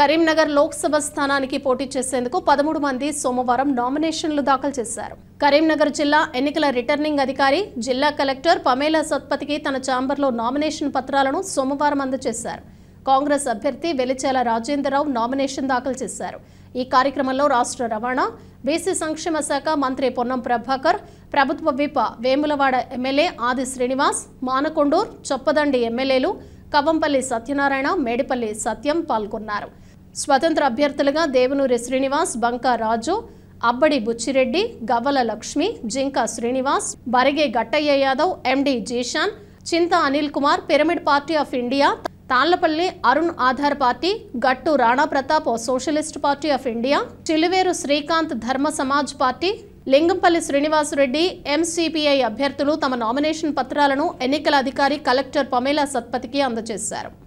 కరీంనగర్ లోక్సభ స్థానానికి పోటీ చేసేందుకు పదమూడు మంది సోమవారం నామినేషన్లు దాఖలు చేశారు కరీంనగర్ జిల్లా ఎన్నికల రిటర్నింగ్ అధికారి జిల్లా కలెక్టర్ పమేలా సత్పతికి తన ఛాంబర్లో నామినేషన్ పత్రాలను సోమవారం అందజేశారు కాంగ్రెస్ అభ్యర్థి వెలిచేల రాజేంద్రరావు నామినేషన్ దాఖలు చేశారు ఈ కార్యక్రమంలో రాష్ట్ర రవాణా బీసీ సంక్షేమ శాఖ మంత్రి పొన్నం ప్రభాకర్ ప్రభుత్వ విప వేములవాడ ఎమ్మెల్యే ఆది శ్రీనివాస్ మానకొండూర్ చొప్పదండి ఎమ్మెల్యేలు కవంపల్లి సత్యనారాయణ మేడిపల్లి సత్యం పాల్గొన్నారు స్వతంత్ర అభ్యర్థులుగా దేవనూరి శ్రీనివాస్ బంకా రాజు అబ్బడి బుచ్చిరెడ్డి గవ్వల Lakshmi Jinka Srinivas బరిగే Gattaiah Yadav MD Zeeshan Chinta Anil Kumar pyramid party of India Tallapalli Arun Aadhaar party Gattu Rana Pratap socialist party of India Chiluveru Srikanth Dharma Samaj party Lingampalli Srinivasareddy MCPI అభ్యర్థులు తమ నామినేషన్ పత్రాలను ఎన్నికల అధికారి కలెక్టర్ పమేలా సత్పతికి అందజేశారు